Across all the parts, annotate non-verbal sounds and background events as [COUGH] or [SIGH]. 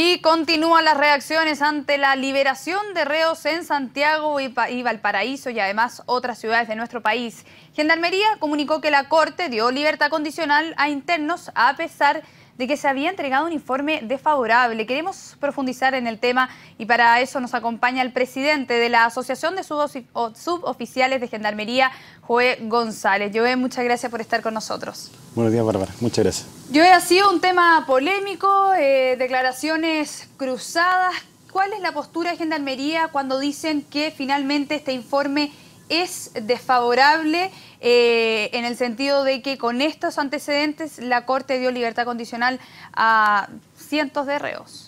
Y continúan las reacciones ante la liberación de reos en Santiago y, Valparaíso y además otras ciudades de nuestro país. Gendarmería comunicó que la Corte dio libertad condicional a internos a pesar de que se había entregado un informe desfavorable. Queremos profundizar en el tema y para eso nos acompaña el presidente de la Asociación de Suboficiales de Gendarmería, Joé González. Joé, muchas gracias por estar con nosotros. Buenos días, Bárbara. Muchas gracias. Joé, ha sido un tema polémico, eh, declaraciones cruzadas. ¿Cuál es la postura de Gendarmería cuando dicen que finalmente este informe es desfavorable? Eh, en el sentido de que con estos antecedentes la Corte dio libertad condicional a cientos de reos.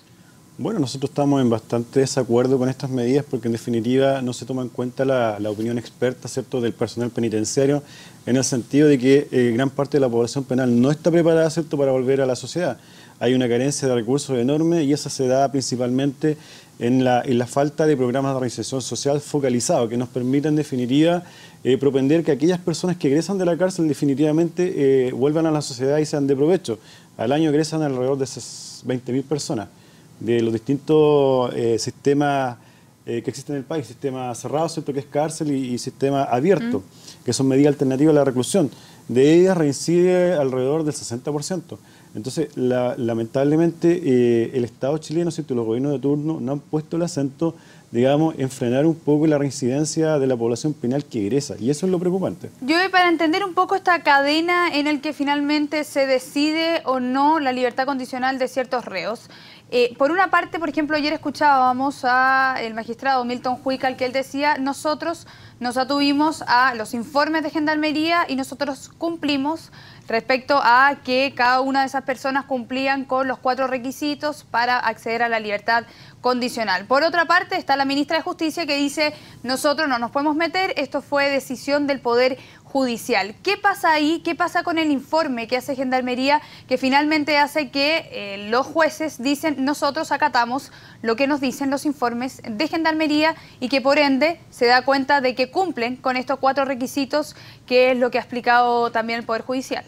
Bueno, nosotros estamos en bastante desacuerdo con estas medidas porque en definitiva no se toma en cuenta la, opinión experta ¿cierto? del personal penitenciario en el sentido de que eh, gran parte de la población penal no está preparada para volver a la sociedad. Hay una carencia de recursos enorme y esa se da principalmente en la, falta de programas de organización social focalizados que nos permitan en definitiva eh, propender que aquellas personas que egresan de la cárcel definitivamente eh, vuelvan a la sociedad y sean de provecho. Al año egresan alrededor de 20.000 personas de los distintos eh, sistemas eh, que existen en el país, sistema cerrado, cierto que es cárcel, y, sistema abierto, que son medidas alternativas a la reclusión. De ellas reincide alrededor del 60%. Entonces, lamentablemente, eh, el Estado chileno, cierto, los gobiernos de turno no han puesto el acento digamos, enfrenar frenar un poco la reincidencia de la población penal que ingresa Y eso es lo preocupante. Yo, para entender un poco esta cadena en el que finalmente se decide o no la libertad condicional de ciertos reos, eh, por una parte, por ejemplo, ayer escuchábamos al magistrado Milton Huical que él decía, nosotros nos atuvimos a los informes de Gendarmería y nosotros cumplimos respecto a que cada una de esas personas cumplían con los cuatro requisitos para acceder a la libertad condicional. Por otra parte, está la ministra de Justicia que dice, nosotros no nos podemos meter, esto fue decisión del Poder Judicial. ¿Qué pasa ahí? ¿Qué pasa con el informe que hace Gendarmería que finalmente hace que eh, los jueces dicen, nosotros acatamos lo que nos dicen los informes de Gendarmería y que por ende se da cuenta de que cumplen con estos cuatro requisitos, que es lo que ha explicado también el Poder Judicial?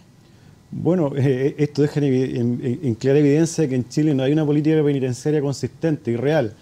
Bueno, eh, eh, esto deja en, clara evidencia que en Chile no hay una política penitenciaria consistente y real.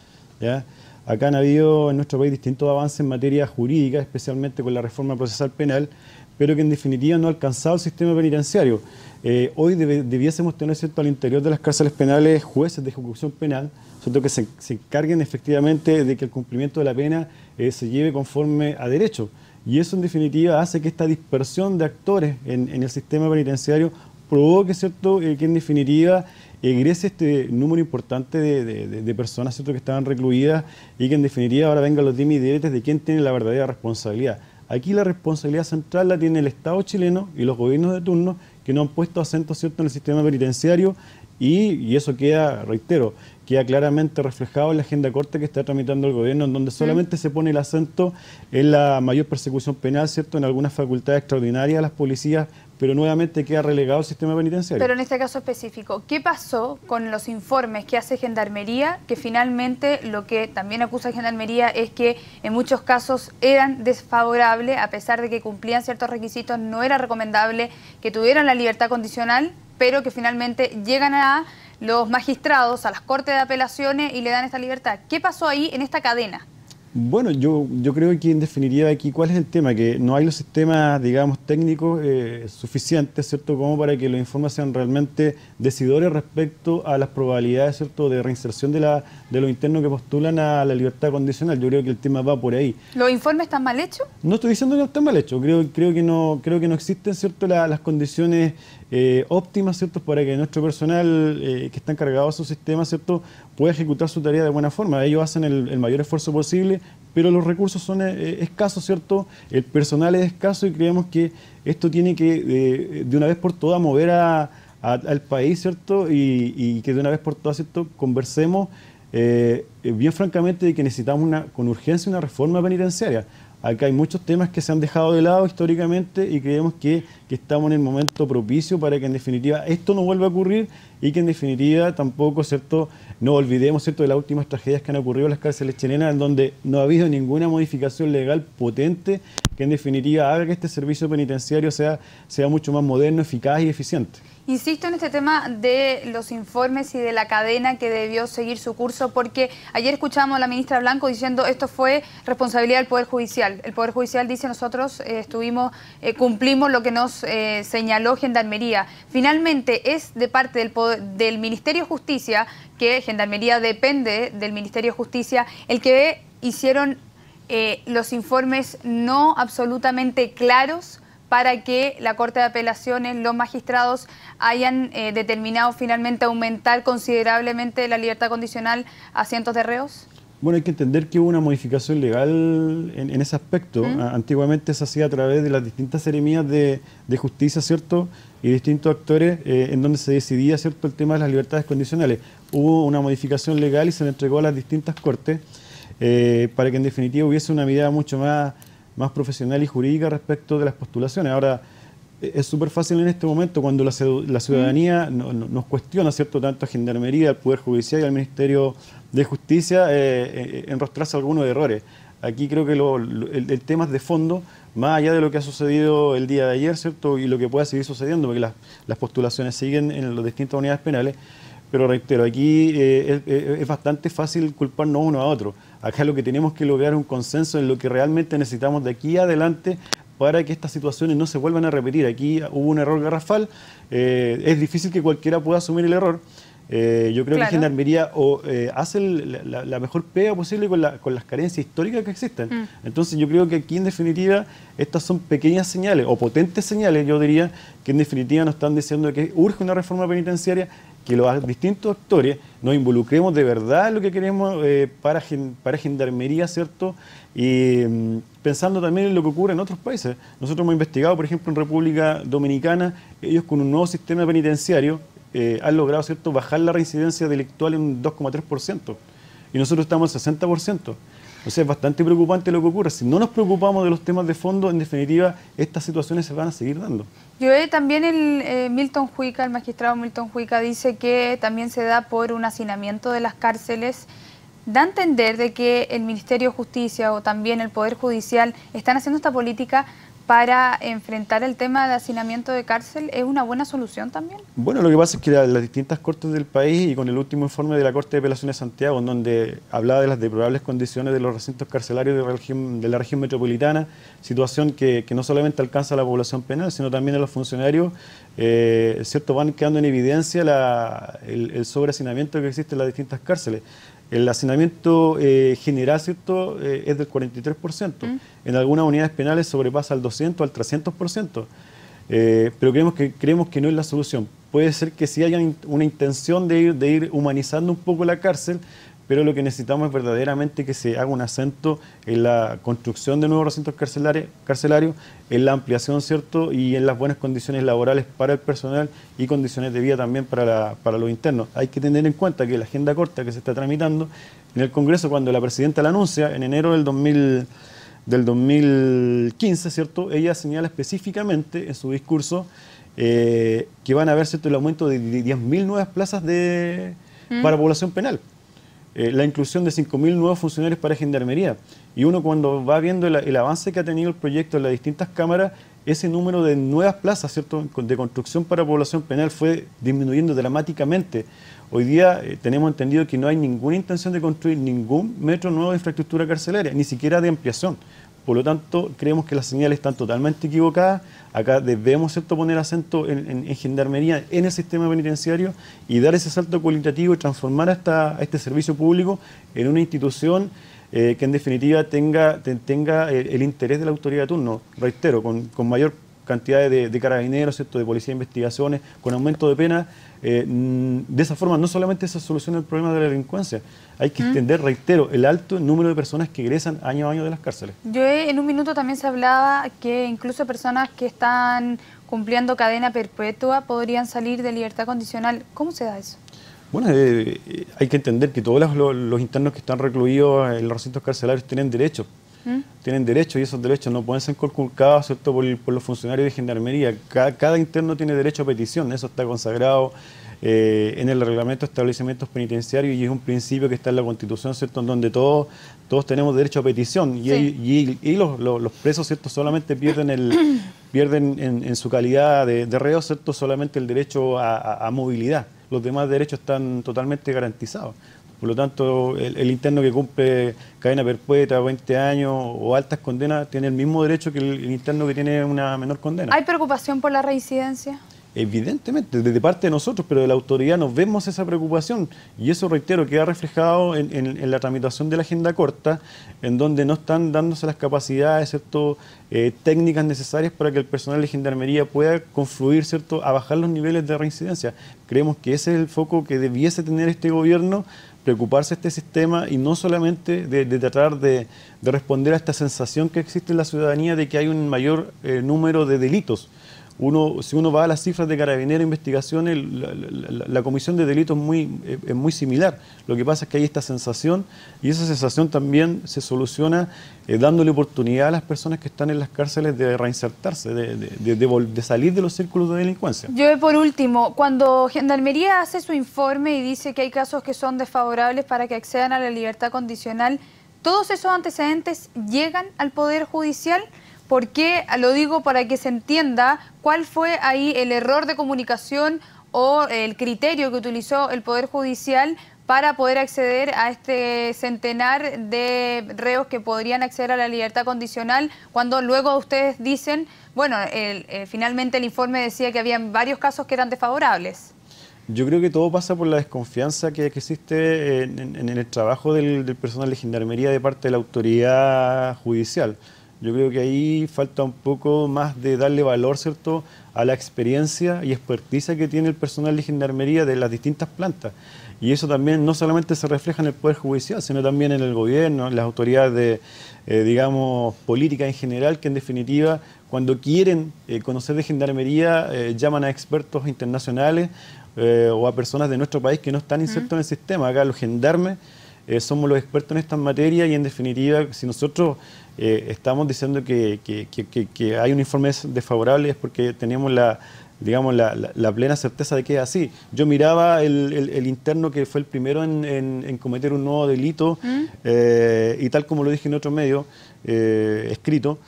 Acá han habido en nuestro país distintos avances en materia jurídica, especialmente con la reforma procesal penal, pero que en definitiva no ha alcanzado el sistema penitenciario. Eh, hoy debiésemos tener cierto al interior de las cárceles penales jueces de ejecución penal, que se, encarguen efectivamente de que el cumplimiento de la pena se lleve conforme a derecho. Y eso en definitiva hace que esta dispersión de actores en, el sistema penitenciario provoque, ¿cierto?, eh, que en definitiva egrese este número importante de, personas, ¿cierto?, que estaban recluidas y que en definitiva ahora vengan los dimidiretes de quién tiene la verdadera responsabilidad. Aquí la responsabilidad central la tiene el Estado chileno y los gobiernos de turno que no han puesto acento, ¿cierto?, en el sistema penitenciario y, y eso queda, reitero, queda claramente reflejado en la agenda corte que está tramitando el gobierno, en donde solamente se pone el acento en la mayor persecución penal, ¿cierto? En algunas facultades extraordinarias de las policías, pero nuevamente queda relegado el sistema penitenciario. Pero en este caso específico, ¿qué pasó con los informes que hace Gendarmería? Que finalmente lo que también acusa Gendarmería es que en muchos casos eran desfavorables, a pesar de que cumplían ciertos requisitos, no era recomendable que tuvieran la libertad condicional, pero que finalmente llegan a los magistrados a las Cortes de Apelaciones y le dan esta libertad. ¿Qué pasó ahí en esta cadena? Bueno, yo, yo creo que quien definiría aquí, ¿cuál es el tema? Que no hay los sistemas, digamos, técnicos eh, suficientes, ¿cierto?, como para que los informes sean realmente decidores respecto a las probabilidades, ¿cierto?, de reinserción de, la, de los internos que postulan a la libertad condicional. Yo creo que el tema va por ahí. ¿Los informes están mal hechos? No estoy diciendo que no están mal hechos. Creo, creo, que, no, creo que no existen, ¿cierto?, las condiciones eh, óptimas, ¿cierto? Para que nuestro personal eh, que está encargado de su sistema, ¿cierto? Pueda ejecutar su tarea de buena forma. Ellos hacen el, mayor esfuerzo posible, pero los recursos son eh, escasos, ¿cierto? El personal es escaso y creemos que esto tiene que, de, una vez por todas, mover al país, ¿cierto? Y, que de una vez por todas, ¿cierto? Conversemos. bien francamente de que necesitamos una, con urgencia una reforma penitenciaria acá hay muchos temas que se han dejado de lado históricamente y creemos que, estamos en el momento propicio para que en definitiva esto no vuelva a ocurrir y que en definitiva tampoco, ¿cierto? No olvidemos, ¿cierto?, de las últimas tragedias que han ocurrido en las cárceles chilenas en donde no ha habido ninguna modificación legal potente que en definitiva haga que este servicio penitenciario sea mucho más moderno, eficaz y eficiente. Insisto en este tema de los informes y de la cadena que debió seguir su curso, porque ayer escuchamos a la ministra Blanco diciendo esto fue responsabilidad del Poder Judicial. El Poder Judicial dice nosotros eh, estuvimos, eh, cumplimos lo que nos eh, señaló Gendarmería. Finalmente es de parte del, del Ministerio de Justicia, que Gendarmería depende del Ministerio de Justicia, el que hicieron los informes no absolutamente claros para que la Corte de Apelaciones, los magistrados hayan eh, determinado finalmente aumentar considerablemente la libertad condicional a cientos de reos? Bueno, hay que entender que hubo una modificación legal en, ese aspecto. ¿Mm? Antiguamente se hacía a través de las distintas ceremonias de, justicia, ¿cierto? Y distintos actores eh, en donde se decidía, ¿cierto?, el tema de las libertades condicionales. Hubo una modificación legal y se le entregó a las distintas cortes eh, para que en definitiva hubiese una medida mucho más más profesional y jurídica respecto de las postulaciones. Ahora, es súper fácil en este momento cuando la, ciudadanía mm. nos cuestiona, ¿cierto?, tanto a Gendarmería, al Poder Judicial y al Ministerio de Justicia eh, eh enrostrarse algunos errores. Aquí creo que el, tema es de fondo, más allá de lo que ha sucedido el día de ayer, ¿cierto?, y lo que pueda seguir sucediendo, porque las, postulaciones siguen en las distintas unidades penales, pero reitero, aquí eh, es, es, bastante fácil culparnos uno a otro. Acá lo que tenemos que lograr es un consenso en lo que realmente necesitamos de aquí adelante para que estas situaciones no se vuelvan a repetir. Aquí hubo un error garrafal, eh, es difícil que cualquiera pueda asumir el error. Eh, yo creo que Gendarmería o, eh, hace la, mejor pega posible con, las carencias históricas que existen. Mm. Entonces yo creo que aquí en definitiva estas son pequeñas señales o potentes señales, yo diría, que en definitiva nos están diciendo que urge una reforma penitenciaria que los distintos actores nos involucremos de verdad en lo que queremos eh, para, para gendarmería, ¿cierto? Y mm, pensando también en lo que ocurre en otros países. Nosotros hemos investigado, por ejemplo, en República Dominicana, ellos con un nuevo sistema penitenciario eh, han logrado, ¿cierto?, bajar la reincidencia delictual en un 2,3%. Y nosotros estamos al 60%. O sea, es bastante preocupante lo que ocurre. Si no nos preocupamos de los temas de fondo, en definitiva, estas situaciones se van a seguir dando. Yo también el eh, Milton Juica, el magistrado Milton Juica, dice que también se da por un hacinamiento de las cárceles da a entender de que el Ministerio de Justicia o también el Poder Judicial están haciendo esta política para enfrentar el tema de hacinamiento de cárcel es una buena solución también? Bueno, lo que pasa es que las distintas cortes del país y con el último informe de la Corte de Apelaciones de Santiago, en donde hablaba de las deplorables condiciones de los recintos carcelarios de la región, metropolitana, situación que, no solamente alcanza a la población penal, sino también a los funcionarios, eh, ¿cierto? van quedando en evidencia el, el sobrehacinamiento que existe en las distintas cárceles. El hacinamiento eh, general eh, es del 43%. Mm. En algunas unidades penales sobrepasa al 200, al 300%. pero creemos que, creemos que no es la solución. Puede ser que si hayan una intención de ir, de ir humanizando un poco la cárcel, pero lo que necesitamos es verdaderamente que se haga un acento en la construcción de nuevos recintos carcelarios, en la ampliación, ¿cierto? Y en las buenas condiciones laborales para el personal y condiciones de vida también para, los internos. Hay que tener en cuenta que la agenda corta que se está tramitando en el Congreso, cuando la presidenta la anuncia en enero del 2000 del 2015, ¿cierto? Ella señala específicamente en su discurso eh, que van a haber ¿cierto? el aumento de 10.000 nuevas plazas de, para población penal. Eh, la inclusión de 5.000 nuevos funcionarios para Gendarmería. Y uno cuando va viendo el, avance que ha tenido el proyecto en las distintas cámaras, ese número de nuevas plazas ¿cierto? de construcción para población penal fue disminuyendo dramáticamente. Hoy día eh, tenemos entendido que no hay ninguna intención de construir ningún metro nuevo de infraestructura carcelaria, ni siquiera de ampliación. Por lo tanto, creemos que las señales están totalmente equivocadas. Acá debemos ¿cierto? poner acento en, en, en, gendarmería, en el sistema penitenciario y dar ese salto cualitativo y transformar hasta, a este servicio público en una institución eh, que en definitiva tenga, tenga eh, el, interés de la autoridad de turno, reitero, con, con mayor cantidades de, carabineros, de policía de investigaciones, con aumento de pena. Eh, mm, de esa forma, no solamente se soluciona el problema de la delincuencia, hay que entender, reitero, el alto número de personas que egresan año a año de las cárceles. Yo eh, en un minuto también se hablaba que incluso personas que están cumpliendo cadena perpetua podrían salir de libertad condicional. ¿Cómo se da eso? Bueno, eh, hay que entender que todos los, los, internos que están recluidos en los recintos carcelarios tienen derechos. ¿Mm? tienen derechos y esos derechos no pueden ser conculcados Por, los funcionarios de gendarmería. Cada, interno tiene derecho a petición, eso está consagrado eh, en el reglamento de establecimientos penitenciarios y es un principio que está en la Constitución, ¿cierto? donde todos, tenemos derecho a petición y, los, los, presos solamente pierden, [CLEARS THROAT] pierden en, su calidad de, reo ¿cierto? solamente el derecho a movilidad. Los demás derechos están totalmente garantizados. Por lo tanto, el, interno que cumple cadena perpetua, 20 años o altas condenas, tiene el mismo derecho que el, interno que tiene una menor condena. ¿Hay preocupación por la reincidencia? Evidentemente, desde parte de nosotros, pero de la autoridad nos vemos esa preocupación y eso, reitero, queda reflejado en, la tramitación de la agenda corta, en donde no están dándose las capacidades eh, técnicas necesarias para que el personal de gendarmería pueda confluir ¿cierto? a bajar los niveles de reincidencia. Creemos que ese es el foco que debiese tener este gobierno preocuparse este sistema y no solamente de, tratar de, responder a esta sensación que existe en la ciudadanía de que hay un mayor eh, número de delitos uno, si uno va a las cifras de Carabineros, e investigaciones, la, comisión de delitos es muy, eh, muy similar. Lo que pasa es que hay esta sensación y esa sensación también se soluciona eh, dándole oportunidad a las personas que están en las cárceles de reinsertarse, de, de, salir de los círculos de delincuencia. Yo por último, cuando Gendarmería hace su informe y dice que hay casos que son desfavorables para que accedan a la libertad condicional, ¿todos esos antecedentes llegan al Poder Judicial? ¿Por qué? Lo digo para que se entienda cuál fue ahí el error de comunicación o el criterio que utilizó el Poder Judicial para poder acceder a este centenar de reos que podrían acceder a la libertad condicional, cuando luego ustedes dicen, bueno, eh, finalmente el informe decía que había varios casos que eran desfavorables. Yo creo que todo pasa por la desconfianza que, existe en, el trabajo del personal de gendarmería de parte de la autoridad judicial. Yo creo que ahí falta un poco más de darle valor, ¿cierto?, a la experiencia y experticia que tiene el personal de gendarmería de las distintas plantas. Y eso también no solamente se refleja en el Poder Judicial, sino también en el gobierno, en las autoridades, de, eh, digamos, políticas en general, que en definitiva, cuando quieren eh, conocer de gendarmería, eh, llaman a expertos internacionales o a personas de nuestro país que no están insertos en el sistema. Acá los gendarmes eh, somos los expertos en estas materias y en definitiva, si nosotros eh, estamos diciendo que, hay un informe desfavorable es porque tenemos la digamos, la, plena certeza de que es así. Yo miraba el, interno que fue el primero en, cometer un nuevo delito, ¿Mm? eh, y tal como lo dije en otro medio escrito,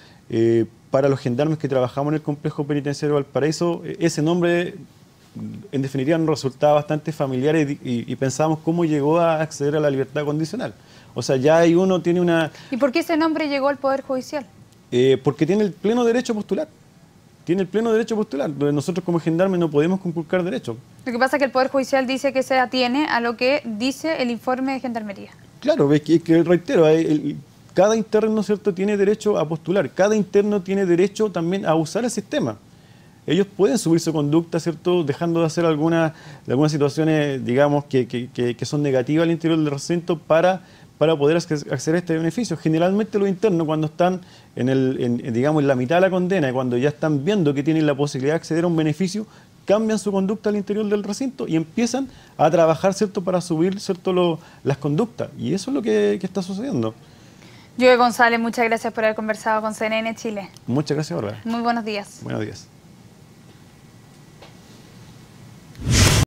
para los gendarmes que trabajamos en el complejo penitenciario Valparaíso, ese nombre en definitiva nos resultaba bastante familiar y, pensábamos cómo llegó a acceder a la libertad condicional. O sea, ya hay uno tiene una... ¿Y por qué ese nombre llegó al Poder Judicial? Eh, porque tiene el pleno derecho a postular. Tiene el pleno derecho a postular. Nosotros como gendarme no podemos conculcar derechos. Lo que pasa es que el Poder Judicial dice que se atiene a lo que dice el informe de Gendarmería. Claro, es que, reitero, cada interno cierto tiene derecho a postular, cada interno tiene derecho también a usar el sistema ellos pueden subir su conducta, ¿cierto? Dejando de hacer algunas, algunas situaciones, digamos, que, que, que, son negativas al interior del recinto para, para poder acceder a este beneficio. Generalmente los internos, cuando están en, el, digamos, en la mitad de la condena y cuando ya están viendo que tienen la posibilidad de acceder a un beneficio, cambian su conducta al interior del recinto y empiezan a trabajar, ¿cierto?, para subir, ¿cierto?, las conductas. Y eso es lo que, está sucediendo. yo González, muchas gracias por haber conversado con CNN Chile. Muchas gracias, Bárbara. Muy buenos días. Buenos días.